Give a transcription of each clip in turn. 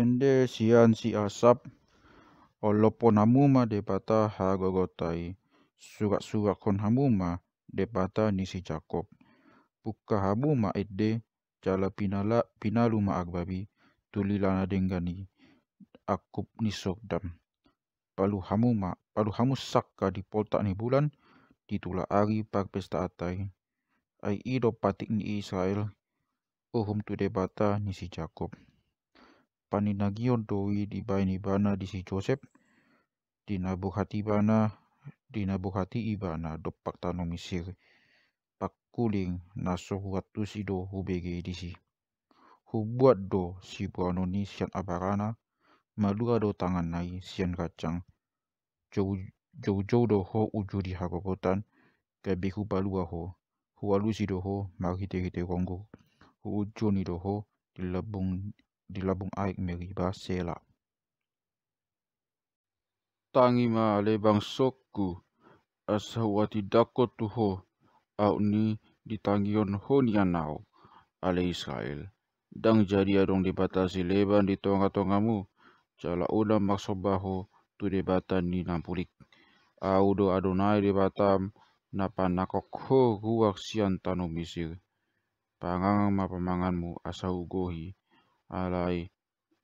ende sian si asap olopon hamu ma de pata ha gogotai surat-surat kon hamu ma de pata ni si Jakob buka hamu ma ede jala pinala pinalu ma agbabi tulila na denggani aku ni sokdam palu hamu ma palu hamu sakka di poltak ni bulan ditula ari pak pesta atai ai ido patik ni Israel ohum tu debata ni si Jakob paninagion to i di bayan ibana di si Joseph, di nabuhati ibana, di nabuhati ibana do paktano misir, pakuling na sohuatu si do hubege di si. Hubuat do si buano ni sian abarana, malua do tangan nai sian kacang, jauh jauh jau do ho uju di hakokotan, kebihu balua ho, hualu si do ho, marite-hite ronggo, hu uju ni do ho, dilabung di labung aik meriba sela. Tangi ma lebang soku asahwa tidako tuho au ni ditangion honianau ale Israel. Dang jadi adong dibatasi leban di tonga-tongamu, cala udam maksobaho tu debatan ni nampulik. Au do adonai dibatam napa nakok ho guak sian tanu misir. Pangang ma pemanganmu asahugohi. gohi alai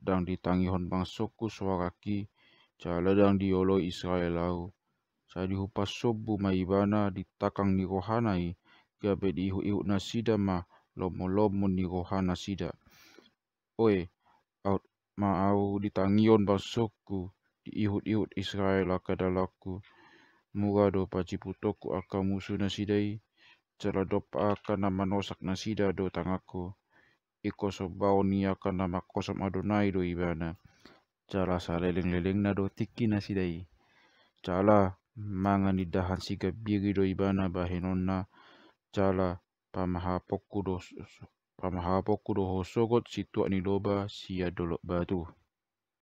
dan ditangi hon bangsoku suaraki jala dan diolo Israel lau. Saya dihupas sobu maibana ditakang ni rohanai gabe dihu ihu nasida ma lomo lomo ni rohana sida. Oi, out ma au ditangion bangsoku di ihu ihu Israel akadalaku. Muga do paciputoku akamusu nasidai. Cara dopa akan nama nosak nasida do tangaku iko so bauni akan nama kosom adonai do ibana cara sa leleng leleng na do tiki na sidai cara mangan idahan siga biri do ibana bahinon na cara pamaha pokku do pamaha pokku do hosogot situ ani loba sia dolok batu